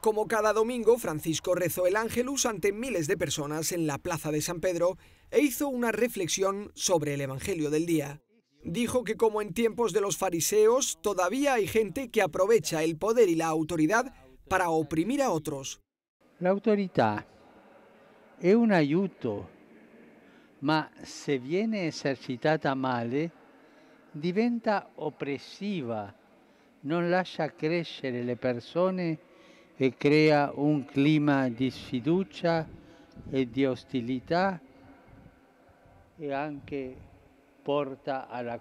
Como cada domingo, Francisco rezó el Ángelus ante miles de personas en la Plaza de San Pedro e hizo una reflexión sobre el Evangelio del día. Dijo que como en tiempos de los fariseos, todavía hay gente que aprovecha el poder y la autoridad para oprimir a otros. La autoridad es un ayuto, ma se viene ejercitada mal, ¿eh? diventa opresiva, no lascia crecer las personas e crea un clima di sfiducia e eh, di ostilità e eh, anche porta alla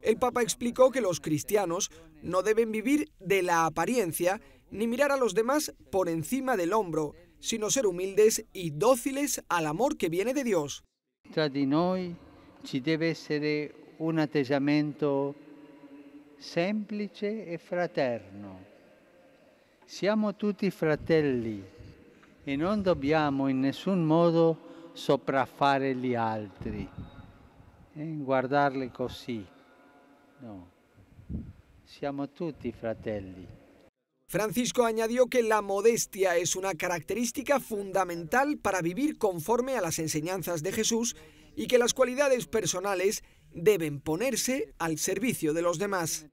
El Papa explicó que los cristianos no deben vivir de la apariencia ni mirar a los demás por encima del hombro, sino ser humildes y dóciles al amor que viene de Dios. Tra di noi ci un atteggiamento semplice e fraterno. Somos todos fratelli y e no debemos en nessun modo sopraffare gli altri, eh, guardarli così. No, Somos todos fratelli. Francisco añadió que la modestia es una característica fundamental para vivir conforme a las enseñanzas de Jesús y que las cualidades personales deben ponerse al servicio de los demás.